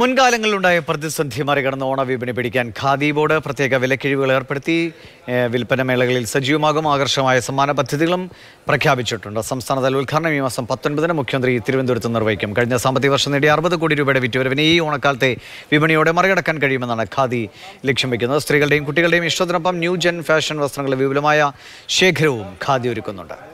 മുൻകാലങ്ങളിലുണ്ടായ പ്രതിസന്ധി മറികടന്ന് ഓണവിപണി പിടിക്കാൻ ഖാദി ബോർഡ് പ്രത്യേക വിലക്കിഴിവുകൾ ഏർപ്പെടുത്തി വിൽപ്പന മേളകളിൽ സജീവമാകും ആകർഷമായ സമ്മാന പദ്ധതികളും പ്രഖ്യാപിച്ചിട്ടുണ്ട് സംസ്ഥാനതല ഉദ്ഘാടനം ഈ മാസം പത്തൊൻപതിന് മുഖ്യമന്ത്രി തിരുവനന്തപുരത്ത് നിർവഹിക്കും കഴിഞ്ഞ സാമ്പത്തിക വർഷം നേടിയ അറുപത് കോടി രൂപയുടെ വിറ്റുവരവിനെ ഈ ഓണക്കാലത്തെ വിപണിയോടെ മറികടക്കാൻ കഴിയുമെന്നാണ് ഖാദി ലക്ഷ്യം വയ്ക്കുന്നത് സ്ത്രീകളുടെയും കുട്ടികളുടെയും ഇഷ്ടത്തിനൊപ്പം ന്യൂ ജെൻ ഫാഷൻ വസ്ത്രങ്ങളുടെ വിപുലമായ ശേഖരവും ഖാദി ഒരുക്കുന്നുണ്ട്